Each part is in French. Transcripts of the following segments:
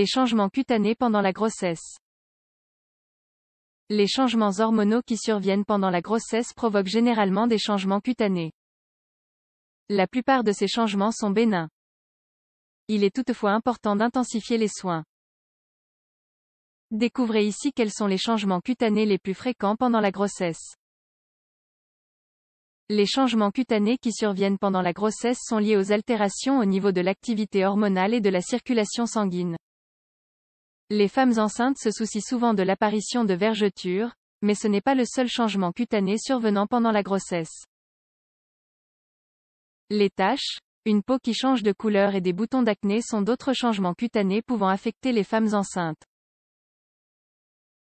les changements cutanés pendant la grossesse. Les changements hormonaux qui surviennent pendant la grossesse provoquent généralement des changements cutanés. La plupart de ces changements sont bénins. Il est toutefois important d'intensifier les soins. Découvrez ici quels sont les changements cutanés les plus fréquents pendant la grossesse. Les changements cutanés qui surviennent pendant la grossesse sont liés aux altérations au niveau de l'activité hormonale et de la circulation sanguine. Les femmes enceintes se soucient souvent de l'apparition de vergetures, mais ce n'est pas le seul changement cutané survenant pendant la grossesse. Les taches, une peau qui change de couleur et des boutons d'acné sont d'autres changements cutanés pouvant affecter les femmes enceintes.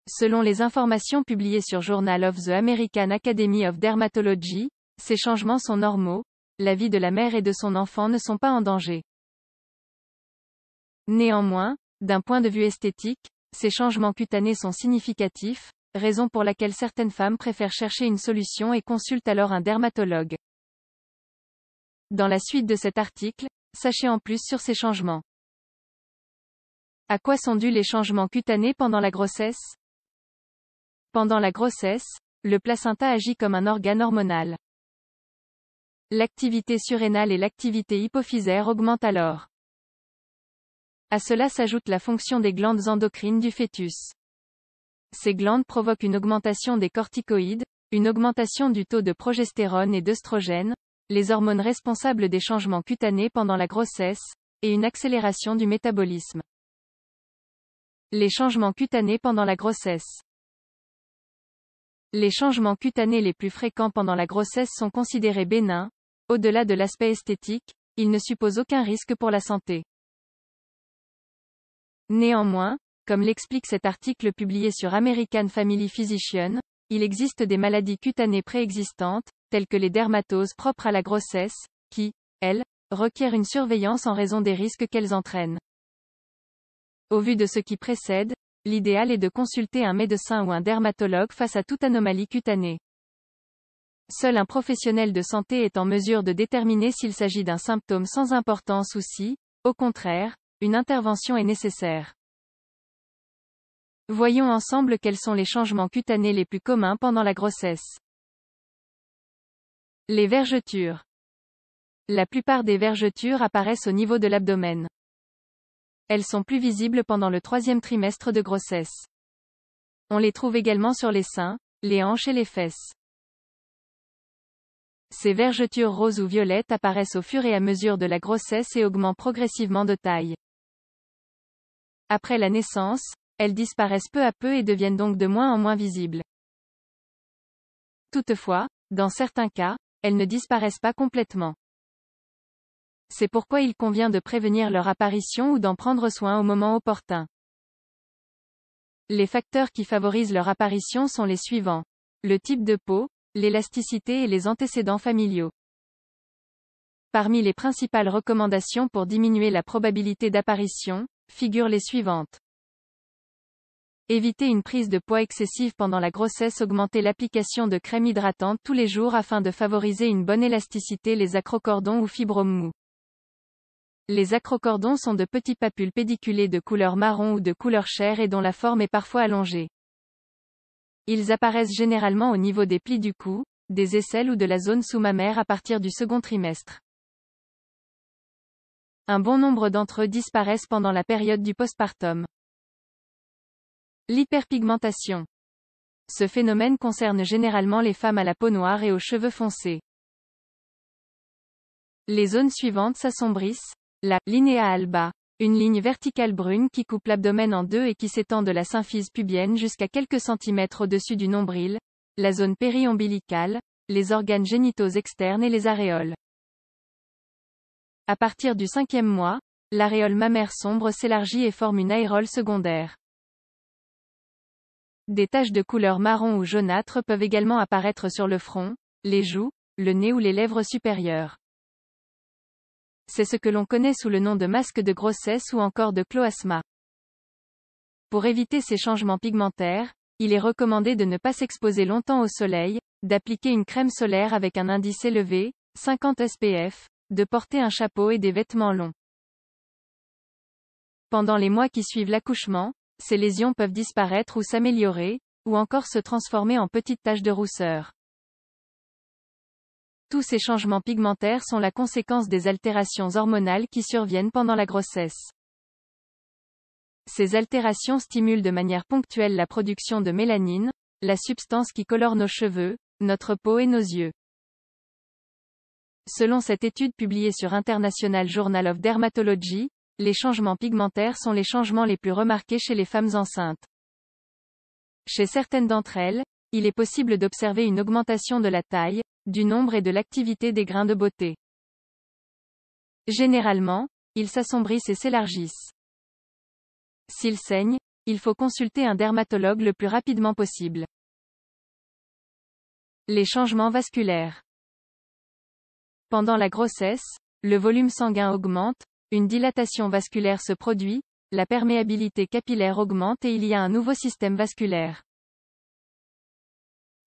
Selon les informations publiées sur Journal of the American Academy of Dermatology, ces changements sont normaux, la vie de la mère et de son enfant ne sont pas en danger. Néanmoins, d'un point de vue esthétique, ces changements cutanés sont significatifs, raison pour laquelle certaines femmes préfèrent chercher une solution et consultent alors un dermatologue. Dans la suite de cet article, sachez en plus sur ces changements. À quoi sont dus les changements cutanés pendant la grossesse Pendant la grossesse, le placenta agit comme un organe hormonal. L'activité surrénale et l'activité hypophysaire augmentent alors. À cela s'ajoute la fonction des glandes endocrines du fœtus. Ces glandes provoquent une augmentation des corticoïdes, une augmentation du taux de progestérone et d'œstrogène, les hormones responsables des changements cutanés pendant la grossesse, et une accélération du métabolisme. Les changements cutanés pendant la grossesse. Les changements cutanés les plus fréquents pendant la grossesse sont considérés bénins. Au-delà de l'aspect esthétique, ils ne supposent aucun risque pour la santé. Néanmoins, comme l'explique cet article publié sur American Family Physician, il existe des maladies cutanées préexistantes, telles que les dermatoses propres à la grossesse, qui, elles, requièrent une surveillance en raison des risques qu'elles entraînent. Au vu de ce qui précède, l'idéal est de consulter un médecin ou un dermatologue face à toute anomalie cutanée. Seul un professionnel de santé est en mesure de déterminer s'il s'agit d'un symptôme sans importance ou si, au contraire, une intervention est nécessaire. Voyons ensemble quels sont les changements cutanés les plus communs pendant la grossesse. Les vergetures. La plupart des vergetures apparaissent au niveau de l'abdomen. Elles sont plus visibles pendant le troisième trimestre de grossesse. On les trouve également sur les seins, les hanches et les fesses. Ces vergetures roses ou violettes apparaissent au fur et à mesure de la grossesse et augmentent progressivement de taille. Après la naissance, elles disparaissent peu à peu et deviennent donc de moins en moins visibles. Toutefois, dans certains cas, elles ne disparaissent pas complètement. C'est pourquoi il convient de prévenir leur apparition ou d'en prendre soin au moment opportun. Les facteurs qui favorisent leur apparition sont les suivants. Le type de peau, l'élasticité et les antécédents familiaux. Parmi les principales recommandations pour diminuer la probabilité d'apparition, figurent les suivantes. Éviter une prise de poids excessive pendant la grossesse Augmenter l'application de crème hydratante tous les jours afin de favoriser une bonne élasticité Les acrocordons ou fibromes mous. Les acrocordons sont de petits papules pédiculés de couleur marron ou de couleur chair et dont la forme est parfois allongée. Ils apparaissent généralement au niveau des plis du cou, des aisselles ou de la zone sous-mammaire à partir du second trimestre. Un bon nombre d'entre eux disparaissent pendant la période du postpartum. L'hyperpigmentation. Ce phénomène concerne généralement les femmes à la peau noire et aux cheveux foncés. Les zones suivantes s'assombrissent. La linéa alba, une ligne verticale brune qui coupe l'abdomen en deux et qui s'étend de la symphyse pubienne jusqu'à quelques centimètres au-dessus du nombril, la zone périombilicale, les organes génitaux externes et les aréoles. À partir du cinquième mois, l'aréole mammaire sombre s'élargit et forme une aérole secondaire. Des taches de couleur marron ou jaunâtre peuvent également apparaître sur le front, les joues, le nez ou les lèvres supérieures. C'est ce que l'on connaît sous le nom de masque de grossesse ou encore de cloasma. Pour éviter ces changements pigmentaires, il est recommandé de ne pas s'exposer longtemps au soleil, d'appliquer une crème solaire avec un indice élevé, 50 SPF, de porter un chapeau et des vêtements longs. Pendant les mois qui suivent l'accouchement, ces lésions peuvent disparaître ou s'améliorer, ou encore se transformer en petites taches de rousseur. Tous ces changements pigmentaires sont la conséquence des altérations hormonales qui surviennent pendant la grossesse. Ces altérations stimulent de manière ponctuelle la production de mélanine, la substance qui colore nos cheveux, notre peau et nos yeux. Selon cette étude publiée sur International Journal of Dermatology, les changements pigmentaires sont les changements les plus remarqués chez les femmes enceintes. Chez certaines d'entre elles, il est possible d'observer une augmentation de la taille, du nombre et de l'activité des grains de beauté. Généralement, ils s'assombrissent et s'élargissent. S'ils saignent, il faut consulter un dermatologue le plus rapidement possible. Les changements vasculaires. Pendant la grossesse, le volume sanguin augmente, une dilatation vasculaire se produit, la perméabilité capillaire augmente et il y a un nouveau système vasculaire.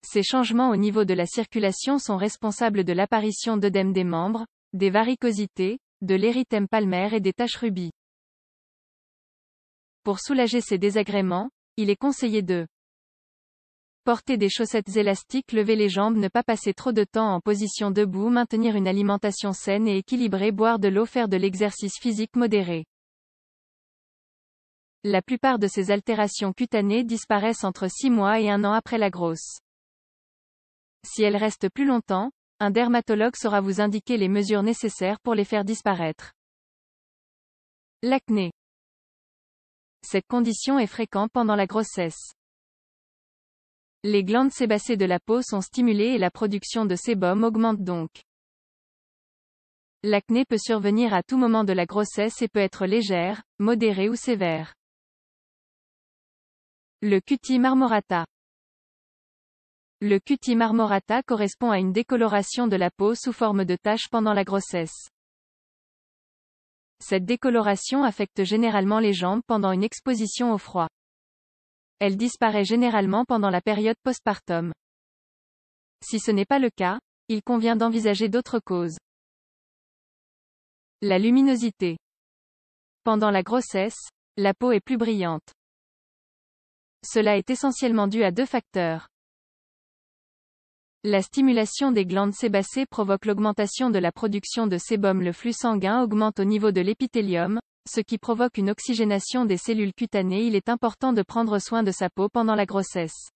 Ces changements au niveau de la circulation sont responsables de l'apparition d'œdèmes des membres, des varicosités, de l'érythème palmaire et des taches rubis. Pour soulager ces désagréments, il est conseillé de Porter des chaussettes élastiques, lever les jambes, ne pas passer trop de temps en position debout, maintenir une alimentation saine et équilibrée, boire de l'eau, faire de l'exercice physique modéré. La plupart de ces altérations cutanées disparaissent entre 6 mois et 1 an après la grosse. Si elles restent plus longtemps, un dermatologue saura vous indiquer les mesures nécessaires pour les faire disparaître. L'acné. Cette condition est fréquente pendant la grossesse. Les glandes sébacées de la peau sont stimulées et la production de sébum augmente donc. L'acné peut survenir à tout moment de la grossesse et peut être légère, modérée ou sévère. Le cuti marmorata. Le cuti marmorata correspond à une décoloration de la peau sous forme de taches pendant la grossesse. Cette décoloration affecte généralement les jambes pendant une exposition au froid. Elle disparaît généralement pendant la période postpartum. Si ce n'est pas le cas, il convient d'envisager d'autres causes. La luminosité. Pendant la grossesse, la peau est plus brillante. Cela est essentiellement dû à deux facteurs. La stimulation des glandes sébacées provoque l'augmentation de la production de sébum. Le flux sanguin augmente au niveau de l'épithélium, ce qui provoque une oxygénation des cellules cutanées. Il est important de prendre soin de sa peau pendant la grossesse.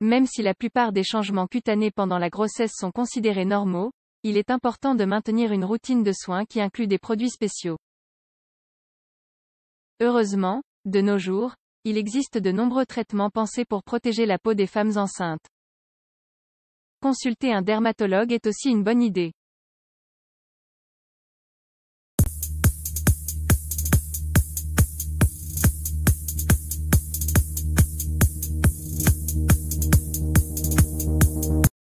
Même si la plupart des changements cutanés pendant la grossesse sont considérés normaux, il est important de maintenir une routine de soins qui inclut des produits spéciaux. Heureusement, de nos jours, il existe de nombreux traitements pensés pour protéger la peau des femmes enceintes. Consulter un dermatologue est aussi une bonne idée.